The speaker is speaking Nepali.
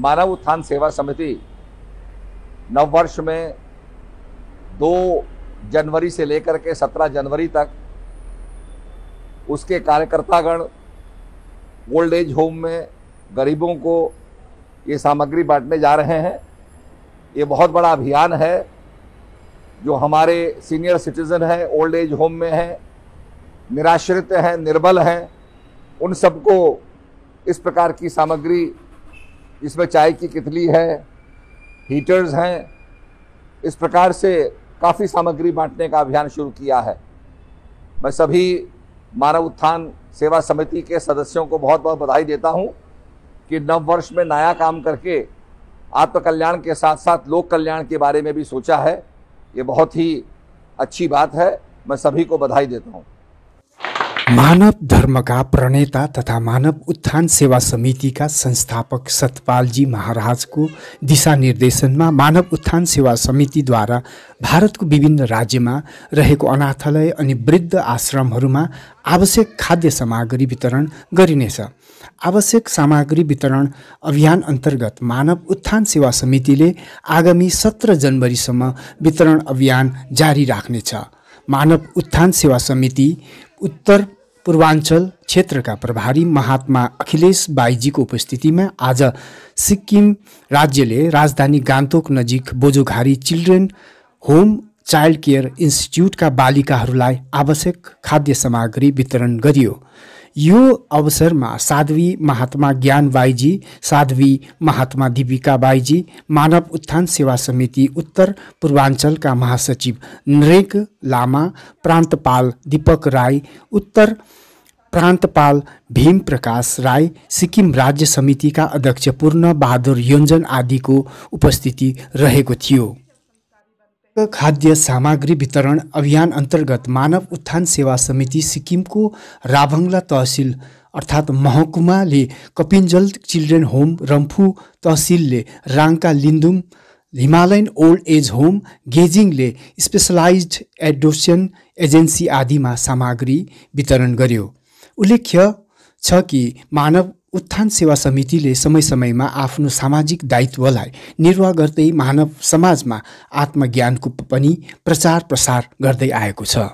मानव उत्थान सेवा समिति नववर्ष में दो जनवरी से लेकर के सत्रह जनवरी तक उसके कार्यकर्तागण ओल्ड एज होम में गरीबों को ये सामग्री बांटने जा रहे हैं ये बहुत बड़ा अभियान है जो हमारे सीनियर सिटीज़न हैं ओल्ड एज होम में हैं निराश्रित हैं निर्बल हैं उन सबको इस प्रकार की सामग्री इसमें चाय की कितली है हीटर्स हैं इस प्रकार से काफ़ी सामग्री बांटने का अभियान शुरू किया है मैं सभी मानव उत्थान सेवा समिति के सदस्यों को बहुत बहुत बधाई देता हूं कि नववर्ष में नया काम करके आत्मकल्याण के साथ साथ लोक कल्याण के बारे में भी सोचा है ये बहुत ही अच्छी बात है मैं सभी को बधाई देता हूँ मानव धर्मका प्रणेता तथा मानव उत्थान सेवा समितिका संस्थापक सतपालजी महाराजको दिशानिर्देशनमा मानव उत्थान सेवा समितिद्वारा भारतको विभिन्न राज्यमा रहेको अनाथालय अनि वृद्ध आश्रमहरूमा आवश्यक खाद्य सामग्री वितरण गरिनेछ आवश्यक सामग्री वितरण अभियान अन्तर्गत मानव उत्थान सेवा समितिले आगामी सत्र जनवरीसम्म वितरण अभियान जारी राख्नेछ मानव उत्थान सेवा समिति उत्तर पूर्वाञ्चल क्षेत्रका प्रभारी महात्मा अखिलेश बाईजीको उपस्थितिमा आज सिक्किम राज्यले राजधानी गान्तोक नजिक Bojoghari children home child care इन्स्टिच्युटका बालिकाहरूलाई आवश्यक खाद्य सामग्री वितरण गरियो यो अवसरमा साध्वी महात्मा ज्ञान बाईजी साध्वी महात्मा दिपिका बाईजी मानव उत्थान सेवा समिति उत्तर पूर्वाञ्चलका महासचिव नरेक लामा प्रान्तपाल दीपक राई उत्तर प्रान्तपाल भीम प्रकाश राई सिक्किम राज्य समितिका अध्यक्ष पूर्ण बहादुर योन्जन आदिको उपस्थिति रहेको थियो खाद्य सामग्री वितरण अभियान अन्तर्गत मानव उत्थान सेवा समिति सिक्किमको राभङ्ला तहसिल अर्थात् महकुमाले कपिन्जल चिल्ड्रेन होम रम्फू तहसिलले राङका लिन्दुम हिमालयन ओल्ड एज होम गेजिङले स्पेसलाइज एडोसन एजेन्सी आदिमा सामग्री वितरण गर्यो उल्लेख्य छ कि मानव उत्थान सेवा समितिले समय समयमा आफ्नो सामाजिक दायित्वलाई निर्वाह गर्दै मानव समाजमा आत्मज्ञानको पनि प्रचार प्रसार गर्दै आएको छ